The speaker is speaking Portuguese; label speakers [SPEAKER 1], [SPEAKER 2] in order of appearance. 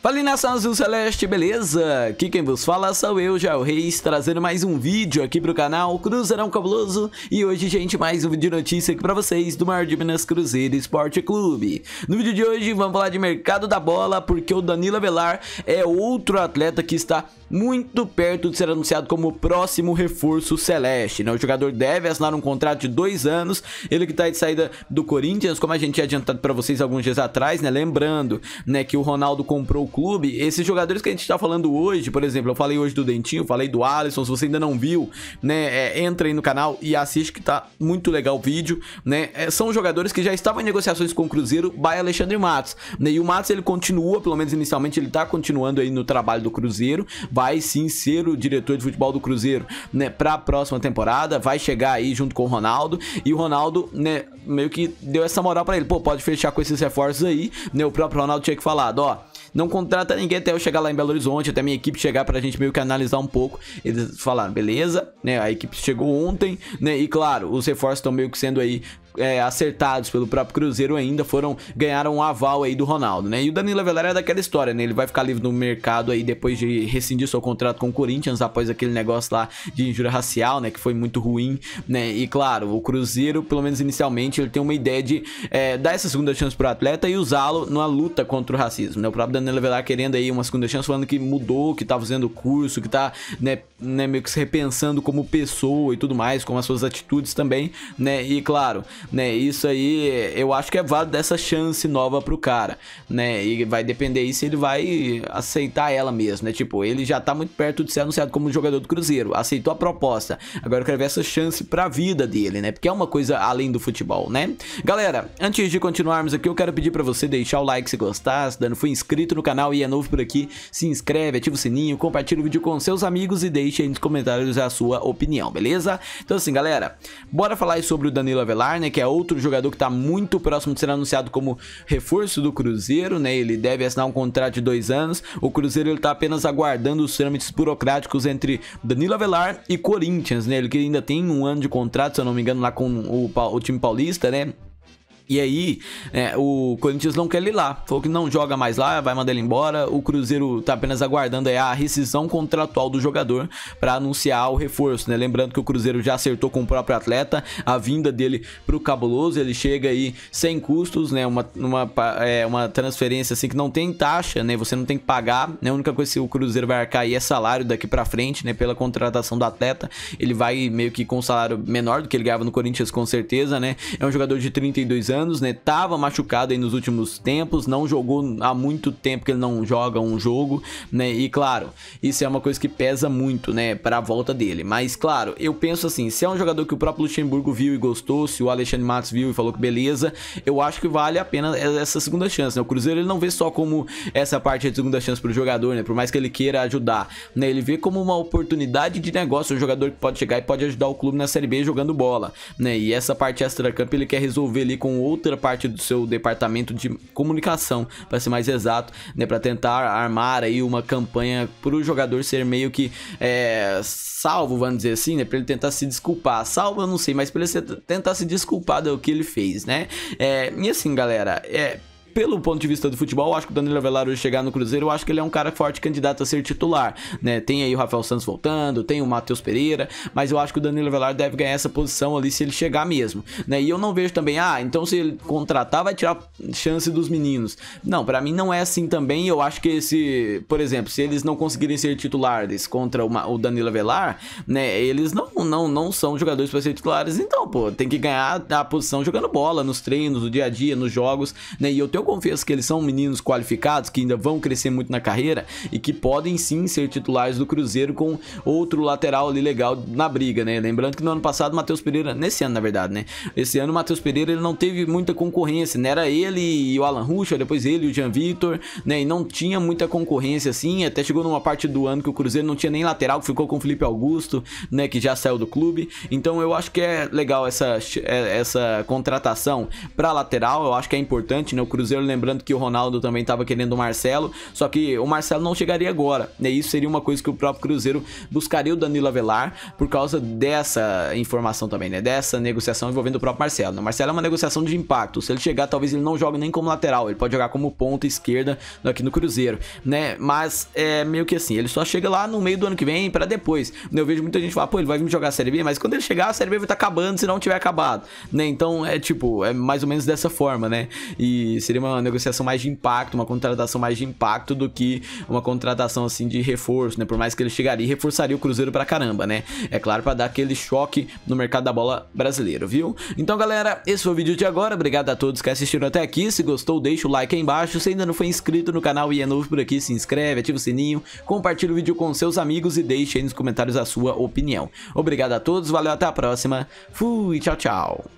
[SPEAKER 1] Fala nação azul celeste, beleza? Aqui quem vos fala sou eu, Jael Reis, trazendo mais um vídeo aqui pro canal Cruzeirão Cabuloso E hoje, gente, mais um vídeo de notícia aqui pra vocês do maior de Minas Cruzeiro Esporte Clube No vídeo de hoje vamos falar de mercado da bola, porque o Danilo Avelar é outro atleta que está muito perto de ser anunciado como o próximo reforço celeste né? O jogador deve assinar um contrato de dois anos, ele que tá de saída do Corinthians, como a gente tinha adiantado pra vocês alguns dias atrás, né? Lembrando, né, que o Ronaldo comprou clube, esses jogadores que a gente está falando hoje, por exemplo, eu falei hoje do Dentinho, falei do Alisson, se você ainda não viu, né, é, entra aí no canal e assiste que tá muito legal o vídeo, né, é, são jogadores que já estavam em negociações com o Cruzeiro, vai Alexandre Matos, né, e o Matos ele continua, pelo menos inicialmente ele tá continuando aí no trabalho do Cruzeiro, vai sim ser o diretor de futebol do Cruzeiro, né, pra próxima temporada, vai chegar aí junto com o Ronaldo, e o Ronaldo, né, meio que deu essa moral para ele, pô, pode fechar com esses reforços aí, né, o próprio Ronaldo tinha que falar, ó, não contrata ninguém até eu chegar lá em Belo Horizonte, até minha equipe chegar pra gente meio que analisar um pouco. Eles falaram, beleza, né? A equipe chegou ontem, né? E claro, os reforços estão meio que sendo aí é, acertados pelo próprio Cruzeiro ainda foram ganharam um aval aí do Ronaldo, né? E o Danilo Avelar é daquela história, né? Ele vai ficar livre no mercado aí depois de rescindir seu contrato com o Corinthians após aquele negócio lá de injúria racial, né? Que foi muito ruim, né? E claro, o Cruzeiro, pelo menos inicialmente, ele tem uma ideia de é, dar essa segunda chance pro atleta e usá-lo numa luta contra o racismo, né? O próprio Danilo Avelar querendo aí uma segunda chance, falando que mudou, que tá fazendo curso, que tá, né, né meio que se repensando como pessoa e tudo mais, como as suas atitudes também, né? E claro, né? Isso aí eu acho que é válido dessa chance nova pro cara, né? E vai depender aí se ele vai aceitar ela mesmo, né? Tipo, ele já tá muito perto de ser anunciado como jogador do Cruzeiro, aceitou a proposta. Agora eu quero ver essa chance pra vida dele, né? Porque é uma coisa além do futebol, né? Galera, antes de continuarmos aqui, eu quero pedir pra você deixar o like se gostar, se dando foi inscrito no canal e é novo por aqui, se inscreve, ativa o sininho, compartilha o vídeo com seus amigos e deixe aí nos comentários a sua opinião, beleza? Então assim, galera, bora falar sobre o Danilo Avelar, né? Que é outro jogador que está muito próximo de ser anunciado como reforço do Cruzeiro, né? Ele deve assinar um contrato de dois anos. O Cruzeiro ele tá apenas aguardando os trâmites burocráticos entre Danilo Avelar e Corinthians, né? Ele que ainda tem um ano de contrato, se eu não me engano, lá com o, o time paulista, né? E aí, é, o Corinthians não quer ele lá. Falou que não joga mais lá, vai mandar ele embora. O Cruzeiro tá apenas aguardando é, a rescisão contratual do jogador para anunciar o reforço, né? Lembrando que o Cruzeiro já acertou com o próprio atleta a vinda dele pro Cabuloso. Ele chega aí sem custos, né? Uma, uma, é, uma transferência assim que não tem taxa, né? Você não tem que pagar. Né? A única coisa que o Cruzeiro vai arcar aí é salário daqui para frente, né? Pela contratação do atleta. Ele vai meio que com um salário menor do que ele ganhava no Corinthians, com certeza, né? É um jogador de 32 anos anos, né? Tava machucado aí nos últimos tempos, não jogou há muito tempo que ele não joga um jogo, né? E claro, isso é uma coisa que pesa muito, né, para a volta dele. Mas claro, eu penso assim, se é um jogador que o próprio Luxemburgo viu e gostou, se o Alexandre Matos viu e falou que beleza, eu acho que vale a pena é essa segunda chance, né? O Cruzeiro ele não vê só como essa parte de segunda chance para o jogador, né? Por mais que ele queira ajudar, né? Ele vê como uma oportunidade de negócio, um jogador que pode chegar e pode ajudar o clube na Série B jogando bola, né? E essa parte extra-campo ele quer resolver ali com o outra parte do seu departamento de comunicação, para ser mais exato, né, para tentar armar aí uma campanha para o jogador ser meio que é, salvo, vamos dizer assim, né, para ele tentar se desculpar. Salvo, eu não sei, mas para ele tentar se desculpar do que ele fez, né? É, e assim, galera, é pelo ponto de vista do futebol, eu acho que o Danilo Avelar hoje chegar no Cruzeiro, eu acho que ele é um cara forte candidato a ser titular, né? Tem aí o Rafael Santos voltando, tem o Matheus Pereira, mas eu acho que o Danilo Avelar deve ganhar essa posição ali se ele chegar mesmo, né? E eu não vejo também, ah, então se ele contratar vai tirar chance dos meninos. Não, para mim não é assim também. Eu acho que esse, por exemplo, se eles não conseguirem ser titulares contra uma, o Danilo Avelar, né? Eles não não não são jogadores para ser titulares, então, pô, tem que ganhar a posição jogando bola nos treinos, no dia a dia, nos jogos, né? E eu tenho confesso que eles são meninos qualificados, que ainda vão crescer muito na carreira e que podem sim ser titulares do Cruzeiro com outro lateral ali legal na briga, né? Lembrando que no ano passado, Matheus Pereira, nesse ano na verdade, né? Esse ano o Matheus Pereira ele não teve muita concorrência, né? Era ele e o Alan Ruschel, depois ele e o Jean Vitor, né? E não tinha muita concorrência assim, até chegou numa parte do ano que o Cruzeiro não tinha nem lateral, que ficou com o Felipe Augusto, né? Que já saiu do clube. Então eu acho que é legal essa, é, essa contratação para lateral, eu acho que é importante, né? O Cruzeiro Cruzeiro, lembrando que o Ronaldo também estava querendo o Marcelo, só que o Marcelo não chegaria agora, né? Isso seria uma coisa que o próprio Cruzeiro buscaria o Danilo Avelar por causa dessa informação também, né? Dessa negociação envolvendo o próprio Marcelo. Né? O Marcelo é uma negociação de impacto. Se ele chegar, talvez ele não jogue nem como lateral, ele pode jogar como ponta esquerda aqui no Cruzeiro, né? Mas é meio que assim, ele só chega lá no meio do ano que vem para depois. Né? Eu vejo muita gente falar, pô, ele vai vir jogar a Série B, mas quando ele chegar, a Série B vai estar tá acabando se não tiver acabado, né? Então é tipo, é mais ou menos dessa forma, né? E seria seria uma negociação mais de impacto, uma contratação mais de impacto do que uma contratação assim de reforço, né? Por mais que ele chegaria e reforçaria o Cruzeiro pra caramba, né? É claro, pra dar aquele choque no mercado da bola brasileiro, viu? Então, galera, esse foi o vídeo de agora. Obrigado a todos que assistiram até aqui. Se gostou, deixa o like aí embaixo. Se ainda não foi inscrito no canal e é novo por aqui, se inscreve, ativa o sininho, compartilha o vídeo com seus amigos e deixe aí nos comentários a sua opinião. Obrigado a todos, valeu, até a próxima. Fui, tchau, tchau.